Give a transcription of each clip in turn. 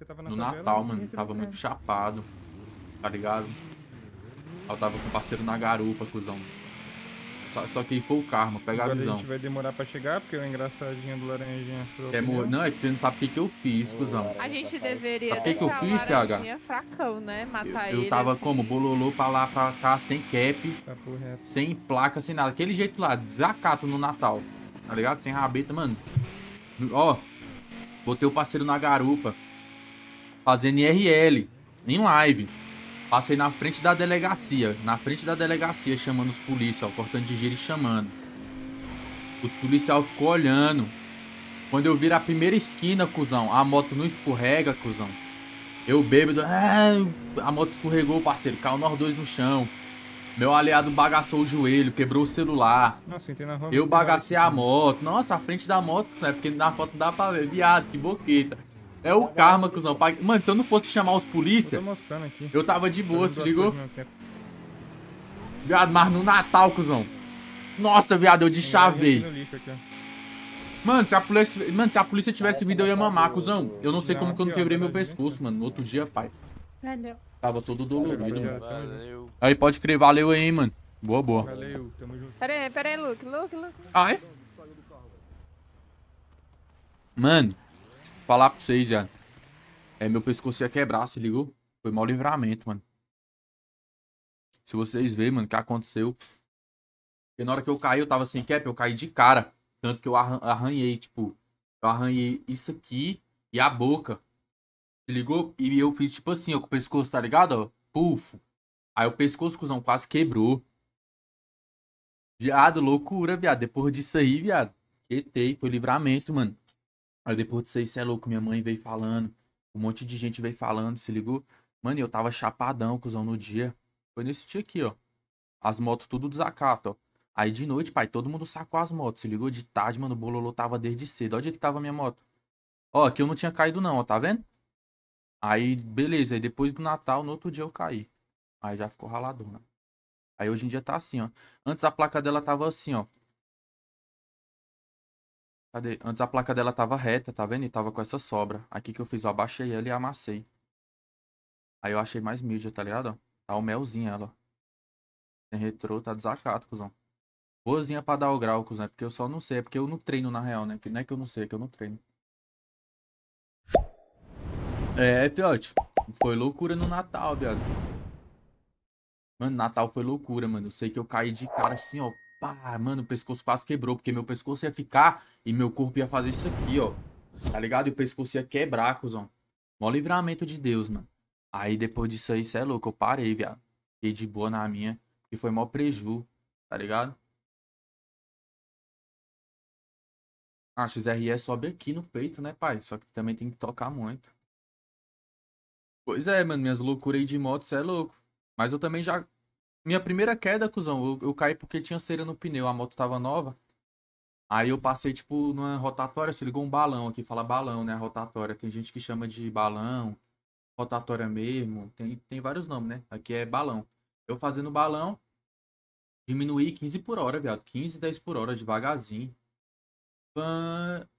você tava na No favela, Natal, mano. Tava muito chapado. Tá ligado? Eu tava com o parceiro na garupa, cuzão. Só, só que aí foi o karma, pega Agora a visão. a gente vai demorar pra chegar, porque o engraçadinho do laranjinha... É, não, é que você não sabe o que, que eu fiz, cuzão. A gente deveria sabe deixar que eu fiz, o fracão, né? Matar eu, ele. Eu tava assim. como? Bololô pra lá, pra cá, sem cap, tá sem placa, sem nada. Aquele jeito lá, desacato no Natal, tá ligado? Sem rabeta, mano. Ó, botei o parceiro na garupa fazendo IRL em live. Passei na frente da delegacia, na frente da delegacia, chamando os policiais, cortando de giro e chamando. Os policiais ficou olhando. Quando eu viro a primeira esquina, cuzão, a moto não escorrega, cuzão. Eu bêbado, a moto escorregou, parceiro, caiu nós dois no chão. Meu aliado bagaçou o joelho, quebrou o celular. Nossa, então Eu bagacei a assim. moto. Nossa, a frente da moto, é Porque na foto não dá pra ver. Viado, que boqueta. É o karma, cuzão. Mano, se eu não fosse chamar os polícia, eu, eu tava de boa, se ligou? Viado, mas no Natal, cuzão. Nossa, viado, eu chavei. Mano, se a polícia, mano, se a polícia tivesse vindo, eu ia mamar, cuzão. Eu não sei como que eu não quebrei tá meu pescoço, mano. No outro dia, pai. Tava todo dolorido, mano. Aí, pode crer, valeu aí, mano. Boa, boa. Valeu, tamo junto. Pera aí, pera aí, Luke, Luke, Luke. Ah, é? Mano, falar pra vocês, viado. É, meu pescoço ia quebrar, se ligou? Foi mau livramento, mano. Se vocês verem, mano, o que aconteceu. Porque na hora que eu caí, eu tava sem cap, eu caí de cara. Tanto que eu arranhei, tipo, eu arranhei isso aqui e a boca. Se ligou? E eu fiz tipo assim, ó, com o pescoço, tá ligado? Ó, pufo. Aí o pescoço, cuzão, quase quebrou. Viado, loucura, viado. Depois disso aí, viado. Quetei, foi livramento, mano. Aí depois de seis, você é louco, minha mãe veio falando. Um monte de gente veio falando, se ligou? Mano, eu tava chapadão, cuzão, no dia. Foi nesse dia aqui, ó. As motos tudo desacato, ó. Aí de noite, pai, todo mundo sacou as motos, se ligou? De tarde, mano, o bololô tava desde cedo. Onde onde é que tava minha moto. Ó, aqui eu não tinha caído não, ó, tá vendo? Aí, beleza, aí depois do Natal, no outro dia eu caí. Aí já ficou raladona. Aí hoje em dia tá assim, ó. Antes a placa dela tava assim, ó. Cadê? Antes a placa dela tava reta, tá vendo? E tava com essa sobra. Aqui que eu fiz, ó, abaixei ela e amassei. Aí eu achei mais mídia, tá ligado? tá o melzinho ela. Tem retrô, tá desacato, cuzão. Boazinha pra dar o grau, cuzão. É porque eu só não sei, é porque eu não treino na real, né? Que não é que eu não sei, é que eu não treino. É, é fiote. Foi loucura no Natal, viado. Mano, Natal foi loucura, mano. Eu sei que eu caí de cara assim, ó. Pá, mano, o pescoço quase quebrou, porque meu pescoço ia ficar e meu corpo ia fazer isso aqui, ó. Tá ligado? E o pescoço ia quebrar, cuzão. Mó livramento de Deus, mano. Aí depois disso aí, cê é louco, eu parei, viado. Fiquei de boa na minha. E foi mó preju, tá ligado? Ah, XRE é sobe aqui no peito, né, pai? Só que também tem que tocar muito. Pois é, mano, minhas loucuras aí de moto, cê é louco. Mas eu também já minha primeira queda, cuzão, eu, eu caí porque tinha cera no pneu, a moto tava nova. Aí eu passei, tipo, numa rotatória, se ligou um balão aqui, fala balão, né? Rotatória. Tem gente que chama de balão, rotatória mesmo, tem, tem vários nomes, né? Aqui é balão. Eu fazendo balão, diminuí 15 por hora, viado. 15, 10 por hora, devagarzinho.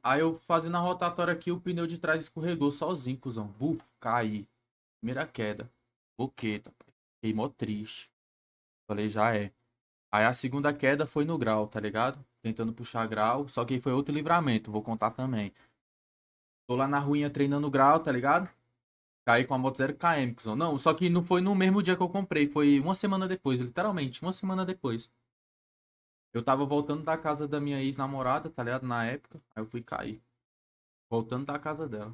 Aí eu fazendo a rotatória aqui, o pneu de trás escorregou sozinho, cuzão. Buf, caí. Primeira queda. Boqueta, Fiquei mó triste. Falei, já é. Aí a segunda queda foi no grau, tá ligado? Tentando puxar grau, só que aí foi outro livramento, vou contar também. Tô lá na ruinha treinando grau, tá ligado? Caí com a moto 0km, Não, só que não foi no mesmo dia que eu comprei, foi uma semana depois, literalmente, uma semana depois. Eu tava voltando da casa da minha ex-namorada, tá ligado? Na época, aí eu fui cair. Voltando da casa dela.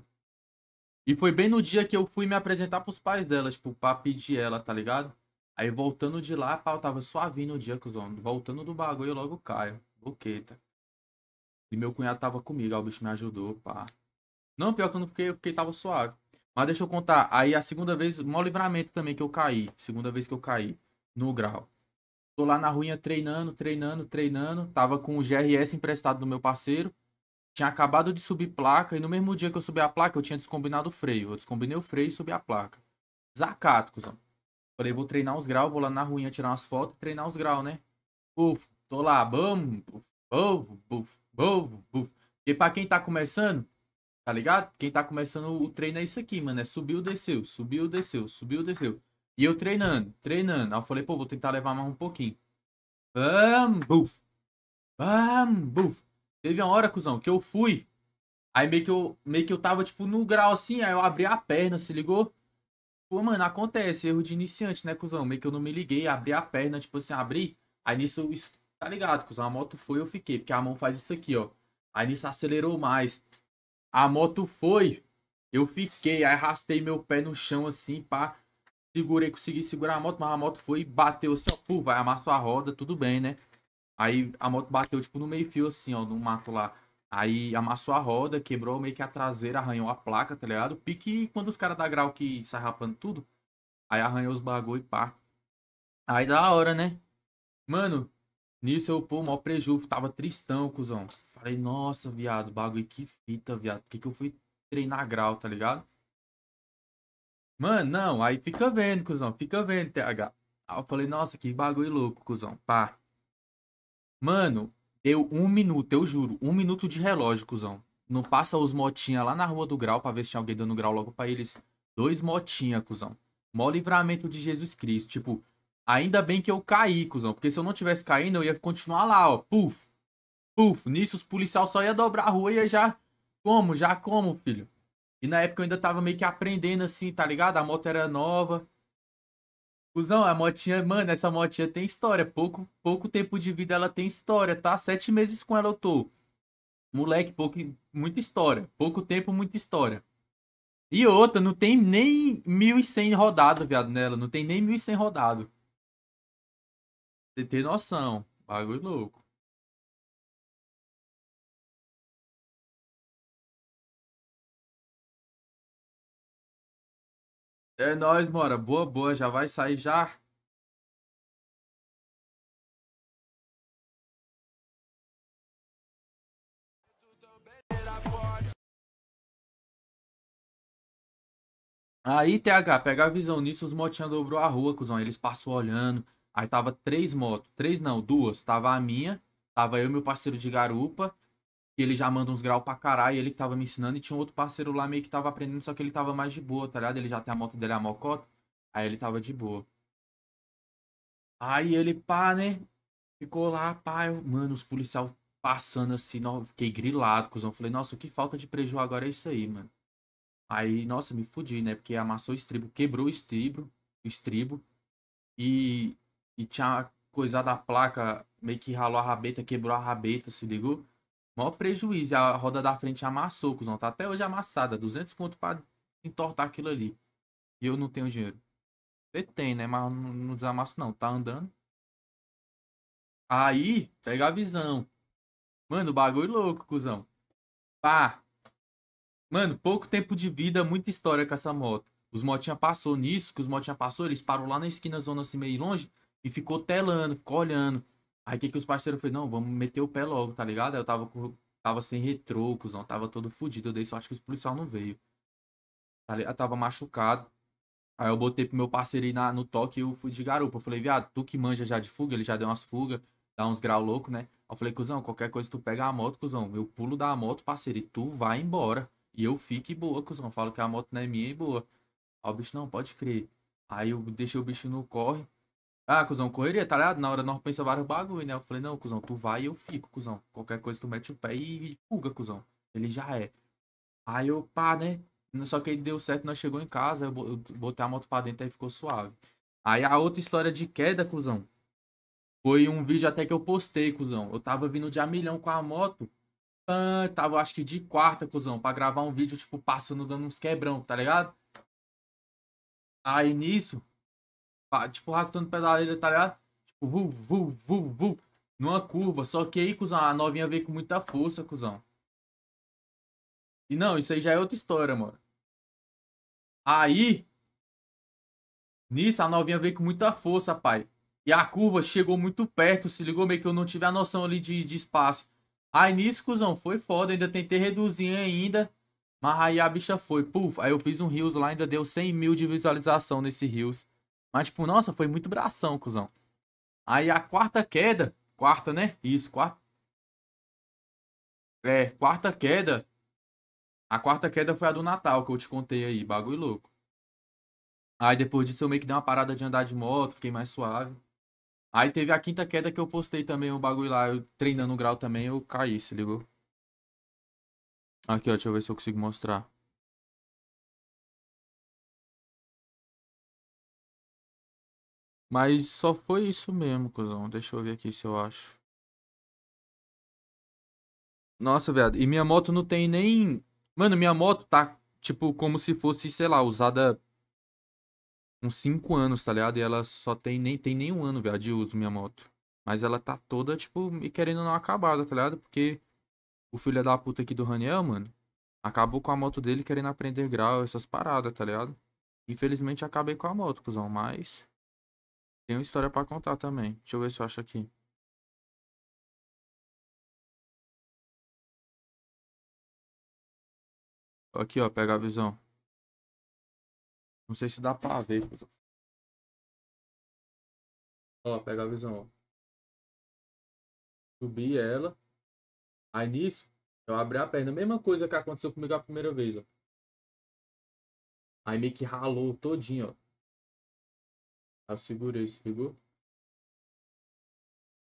E foi bem no dia que eu fui me apresentar pros pais dela, tipo, pra pedir ela, tá ligado? Aí voltando de lá, eu tava suavinho no dia, homens. Voltando do bagulho, eu logo caio. Boqueta. E meu cunhado tava comigo, aí o bicho me ajudou, pá. Não, pior que eu não fiquei, eu fiquei, tava suave. Mas deixa eu contar, aí a segunda vez, mó livramento também que eu caí. Segunda vez que eu caí, no grau. Tô lá na ruinha treinando, treinando, treinando. Tava com o GRS emprestado do meu parceiro. Tinha acabado de subir placa e no mesmo dia que eu subi a placa, eu tinha descombinado o freio. Eu descombinei o freio e subi a placa. Zacato, cuzão. Falei, vou treinar os graus, vou lá na ruinha tirar umas fotos e treinar os graus, né? Bufo, tô lá, vamos, bufo, bufo, buf bufo, E pra quem tá começando, tá ligado? Quem tá começando o treino é isso aqui, mano. É subiu, desceu, subiu, desceu, subiu, desceu. E eu treinando, treinando. Aí eu falei, pô, vou tentar levar mais um pouquinho. bam buf bam buf Teve uma hora, cuzão, que eu fui. Aí meio que eu, meio que eu tava, tipo, no grau assim, aí eu abri a perna, se ligou? Pô, mano, acontece, erro de iniciante, né, cuzão? Meio que eu não me liguei, abri a perna, tipo assim, abri. Aí nisso, isso, tá ligado, cuzão? A moto foi, eu fiquei, porque a mão faz isso aqui, ó. Aí nisso acelerou mais. A moto foi, eu fiquei. Aí arrastei meu pé no chão, assim, pá. Segurei, consegui segurar a moto, mas a moto foi e bateu assim, ó. Pô, vai, amassou a roda, tudo bem, né? Aí a moto bateu, tipo, no meio fio, assim, ó, no mato lá. Aí amassou a roda, quebrou meio que a traseira, arranhou a placa, tá ligado? Pique quando os caras da grau que sai rapando tudo. Aí arranhou os bagulho e pá. Aí da hora, né? Mano, nisso eu, pô, mó prejuízo. Tava tristão, cuzão. Falei, nossa, viado, bagulho, que fita, viado. Por que, que eu fui treinar grau, tá ligado? Mano, não, aí fica vendo, cuzão. Fica vendo, TH. Aí eu falei, nossa, que bagulho louco, cuzão. Pá. Mano, Deu um minuto, eu juro, um minuto de relógio, cuzão. Não passa os motinha lá na rua do grau pra ver se tinha alguém dando grau logo pra eles. Dois motinha, cuzão. Mó livramento de Jesus Cristo. Tipo, ainda bem que eu caí, cuzão. Porque se eu não tivesse caindo, eu ia continuar lá, ó. Puf. Puf. Nisso os policiais só ia dobrar a rua e ia já. Como? Já como, filho? E na época eu ainda tava meio que aprendendo assim, tá ligado? A moto era nova. Cusão, a motinha, mano, essa motinha tem história. Pouco, pouco tempo de vida ela tem história, tá? Sete meses com ela eu tô. Moleque, pouco, muita história. Pouco tempo, muita história. E outra, não tem nem 1.100 rodado, viado, nela. Não tem nem 1.100 rodado. Você tem noção. Bagulho louco. É nóis, Mora. Boa, boa. Já vai sair já? Aí, TH, pega a visão nisso, os motinhos dobrou a rua, cuzão. Eles passou olhando. Aí tava três motos. Três não, duas. Tava a minha, tava eu meu parceiro de garupa ele já manda uns graus pra caralho, ele que tava me ensinando, e tinha um outro parceiro lá meio que tava aprendendo, só que ele tava mais de boa, tá ligado? Ele já tem a moto dele, a mocota, aí ele tava de boa. Aí ele, pá, né? Ficou lá, pá, eu, mano, os policial passando assim, não, fiquei grilado, cuzão. Falei, nossa, que falta de prejuízo agora é isso aí, mano. Aí, nossa, me fudi, né? Porque amassou o estribo, quebrou o estribo, o estribo, e, e tinha coisa a placa, meio que ralou a rabeta, quebrou a rabeta, se ligou? Maior prejuízo. A roda da frente amassou, cuzão. Tá até hoje amassada. 200 conto pra entortar aquilo ali. E eu não tenho dinheiro. Você tem, né? Mas não, não desamasso, não. Tá andando. Aí, pega a visão. Mano, bagulho louco, cuzão. Pá. Mano, pouco tempo de vida, muita história com essa moto. Os motinha passou nisso, que os motinha passou, eles parou lá na esquina, zona assim meio longe, e ficou telando, ficou olhando. Aí que, que os parceiros fez, não, vamos meter o pé logo, tá ligado? Aí eu tava tava sem retrocos, não, tava todo fudido, eu dei sorte que os policial não veio. Tá eu tava machucado. Aí eu botei pro meu parceiro ir na, no toque e eu fui de garupa. Eu falei, viado, tu que manja já de fuga, ele já deu umas fugas, dá uns grau louco, né? Aí eu falei, cuzão, qualquer coisa tu pega a moto, cuzão. Eu pulo da moto, parceiro, e tu vai embora. E eu fique boa, cuzão. Falo que a moto não é minha e boa. Aí o bicho, não, pode crer. Aí eu deixei o bicho no corre. Ah, cuzão, correria, tá ligado? Na hora nós pensa vários bagulho, né? Eu falei, não, cuzão, tu vai e eu fico, cuzão. Qualquer coisa tu mete o pé e, fuga, cuzão. Ele já é. Aí eu, pá, né? Só que ele deu certo, nós chegou em casa, eu botei a moto pra dentro e ficou suave. Aí a outra história de queda, cuzão. Foi um vídeo até que eu postei, cuzão. Eu tava vindo de a milhão com a moto. Pã, tava acho que de quarta, cuzão, pra gravar um vídeo, tipo, passando, dando uns quebrão, tá ligado? Aí nisso, tipo, arrastando pedaleira, tá ligado? Tipo, vu, vu, vu, vu, numa curva. Só que aí, cuzão, a novinha veio com muita força, cuzão. E não, isso aí já é outra história, mano. Aí, nisso, a novinha veio com muita força, pai. E a curva chegou muito perto, se ligou meio que eu não tive a noção ali de, de espaço. Aí nisso, cuzão, foi foda, ainda tentei reduzir ainda. Mas aí a bicha foi, puf. Aí eu fiz um rios lá, ainda deu 100 mil de visualização nesse rios. Mas, tipo, nossa, foi muito bração, cuzão. Aí a quarta queda. Quarta, né? Isso, quarta. É, quarta queda. A quarta queda foi a do Natal, que eu te contei aí. Bagulho louco. Aí depois disso eu meio que dei uma parada de andar de moto, fiquei mais suave. Aí teve a quinta queda que eu postei também um bagulho lá, eu treinando o grau também, eu caí, se ligou? Aqui, ó, deixa eu ver se eu consigo mostrar. Mas só foi isso mesmo, cuzão. Deixa eu ver aqui se eu acho. Nossa, viado. E minha moto não tem nem. Mano, minha moto tá, tipo, como se fosse, sei lá, usada uns 5 anos, tá ligado? E ela só tem nem, tem nem um ano, viado, de uso, minha moto. Mas ela tá toda, tipo, e querendo não acabada, tá ligado? Porque o filho da puta aqui do Raniel, mano, acabou com a moto dele querendo aprender grau, essas paradas, tá ligado? Infelizmente acabei com a moto, cuzão, mas. Tem uma história para contar também. Deixa eu ver se eu acho aqui. Aqui, ó, pega a visão. Não sei se dá pra ver. Ó, pega a visão, ó. Subi ela. Aí nisso, eu abri a perna. Mesma coisa que aconteceu comigo a primeira vez, ó. Aí meio que ralou todinho, ó assegurei ah, segurei, segurou.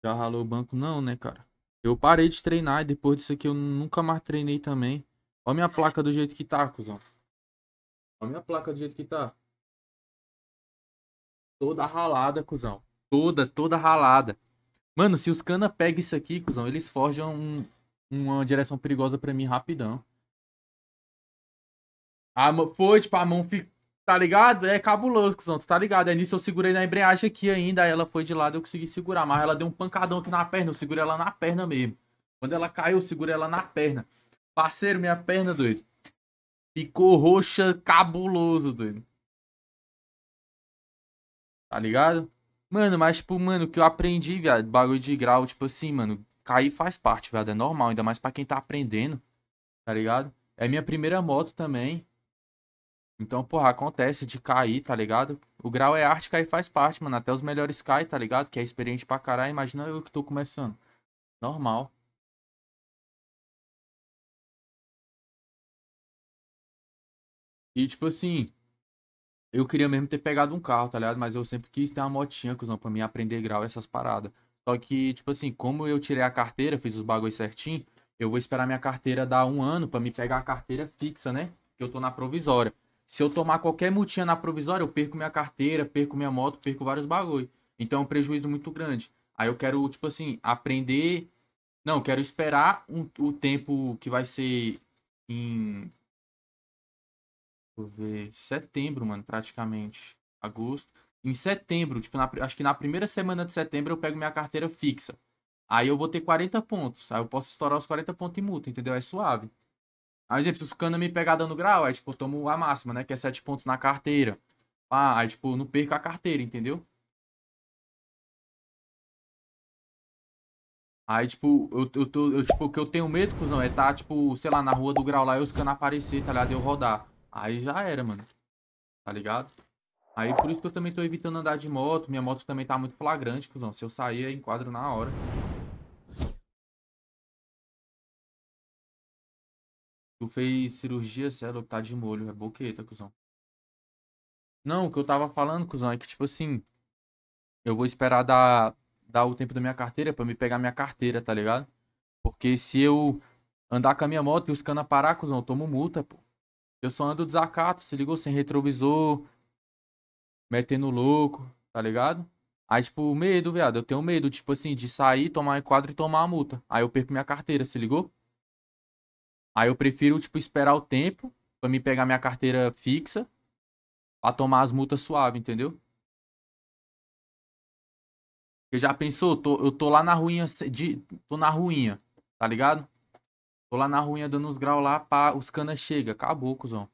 Já ralou o banco? Não, né, cara? Eu parei de treinar e depois disso aqui eu nunca mais treinei também. Olha minha placa do jeito que tá, cuzão. Olha minha placa do jeito que tá. Toda ralada, cuzão. Toda, toda ralada. Mano, se os cana pegam isso aqui, cuzão, eles forjam um, uma direção perigosa pra mim rapidão. A mão, foi, tipo, a mão ficou Tá ligado? É cabuloso, cuzão, tu tá ligado? Aí é nisso eu segurei na embreagem aqui ainda, aí ela foi de lado, eu consegui segurar, mas ela deu um pancadão aqui na perna, eu segurei ela na perna mesmo. Quando ela caiu, eu segurei ela na perna. Parceiro, minha perna, doido. Ficou roxa cabuloso, doido. Tá ligado? Mano, mas tipo, mano, o que eu aprendi, viado, bagulho de grau, tipo assim, mano, cair faz parte, viado, é normal, ainda mais para quem tá aprendendo, tá ligado? É minha primeira moto também, então, porra, acontece de cair, tá ligado? O grau é arte, cair faz parte, mano. Até os melhores caem, tá ligado? Que é experiente pra caralho. Imagina eu que tô começando. Normal. E, tipo assim, eu queria mesmo ter pegado um carro, tá ligado? Mas eu sempre quis ter uma motinha, cuzão, pra mim aprender grau e essas paradas. Só que, tipo assim, como eu tirei a carteira, fiz os bagulhos certinho, eu vou esperar minha carteira dar um ano para me pegar a carteira fixa, né? Que eu tô na provisória. Se eu tomar qualquer multinha na provisória, eu perco minha carteira, perco minha moto, perco vários bagulho. Então é um prejuízo muito grande. Aí eu quero, tipo assim, aprender. Não, quero esperar um, o tempo que vai ser em. Vou ver. Setembro, mano, praticamente. Agosto. Em setembro, tipo, na, acho que na primeira semana de setembro eu pego minha carteira fixa. Aí eu vou ter 40 pontos. Aí eu posso estourar os 40 pontos em multa, entendeu? É suave. Aí, exemplo, se o Cana me pegar dando grau, aí, tipo, eu tomo a máxima, né? Que é 7 pontos na carteira. Ah, aí, tipo, não perco a carteira, entendeu? Aí, tipo, eu, eu tô, eu, tipo, o que eu tenho medo, cuzão, é tá, tipo, sei lá, na rua do grau lá e os canos aparecer, tá ligado? Eu rodar. Aí já era, mano. Tá ligado? Aí por isso que eu também tô evitando andar de moto. Minha moto também tá muito flagrante, cuzão. Se eu sair, eu é enquadro na hora. Tu fez cirurgia, você é tá de molho. É boqueta, cuzão. Não, o que eu tava falando, cuzão, é que, tipo assim, eu vou esperar dar, dar o tempo da minha carteira pra me pegar minha carteira, tá ligado? Porque se eu andar com a minha moto e os cana parar, cuzão, eu tomo multa, pô. Eu só ando desacato, se ligou? Sem retrovisor, metendo louco, tá ligado? Aí, tipo, medo, viado. Eu tenho medo, tipo assim, de sair, tomar enquadro e tomar a multa. Aí eu perco minha carteira, se ligou? Aí eu prefiro, tipo, esperar o tempo para me pegar minha carteira fixa pra tomar as multas suave, entendeu? Você já pensou? Tô, eu tô lá na ruinha de. Tô na ruinha, tá ligado? Tô lá na ruinha dando uns graus lá, pá, os canas chega. Acabou, cuzão.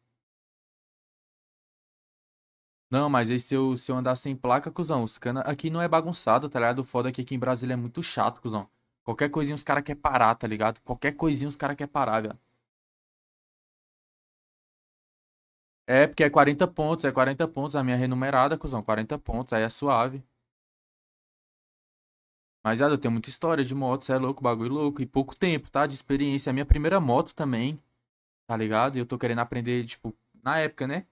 Não, mas aí se eu, se eu andar sem placa, cuzão, os cana... Aqui não é bagunçado, tá ligado? O foda é que aqui em Brasília é muito chato, cuzão. Qualquer coisinha os cara quer parar, tá ligado? Qualquer coisinha os cara quer parar, velho. É, porque é 40 pontos, é 40 pontos. A minha renumerada, cuzão, 40 pontos, aí é suave. Mas, ah, eu tenho muita história de moto, você é louco, bagulho louco. E pouco tempo, tá? De experiência. A minha primeira moto também, tá ligado? E eu tô querendo aprender, tipo, na época, né?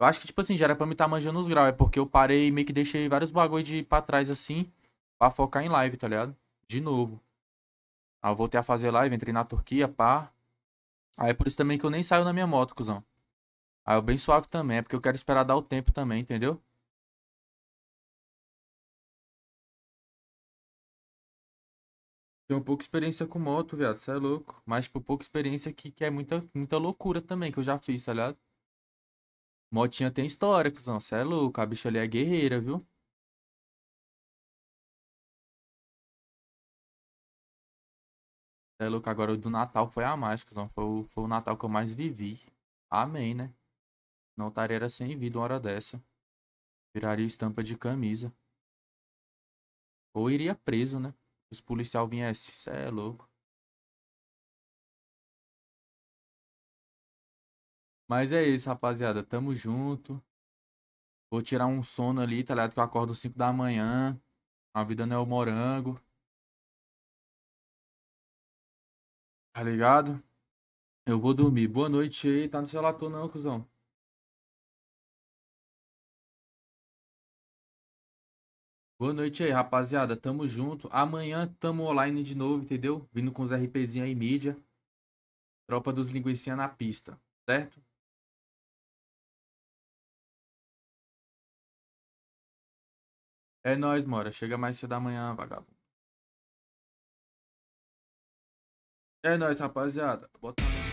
Eu acho que, tipo assim, já era pra me estar tá manjando os graus. É porque eu parei e meio que deixei vários bagulho de pra trás, assim, pra focar em live, tá ligado? De novo. Aí eu voltei a fazer live, entrei na Turquia, pá. Aí é por isso também que eu nem saio na minha moto, cuzão. Aí eu bem suave também, é porque eu quero esperar dar o tempo também, entendeu? Tenho pouca experiência com moto, viado, cê é louco. Mas, tipo, pouca experiência que, que é muita, muita loucura também, que eu já fiz, tá ligado? Motinha tem história, cuzão, você é louco. A bicha ali é guerreira, viu? Cê é louco, agora o do Natal foi a mais, cuzão. Foi foi o Natal que eu mais vivi. Amém, né? não era sem vida uma hora dessa. Viraria estampa de camisa. Ou iria preso, né? Os policial viessem. Isso é louco. Mas é isso, rapaziada. Tamo junto. Vou tirar um sono ali, tá ligado? Que eu acordo 5 da manhã. A vida não é o morango. Tá ligado? Eu vou dormir. Boa noite aí. Tá no celular tô não, cuzão. Boa noite aí, rapaziada. Tamo junto. Amanhã tamo online de novo, entendeu? Vindo com os RPzinha aí, mídia. Tropa dos linguiçinha na pista, certo? É nóis, Mora. Chega mais cedo da manhã, vagabundo. É nóis, rapaziada. Bota...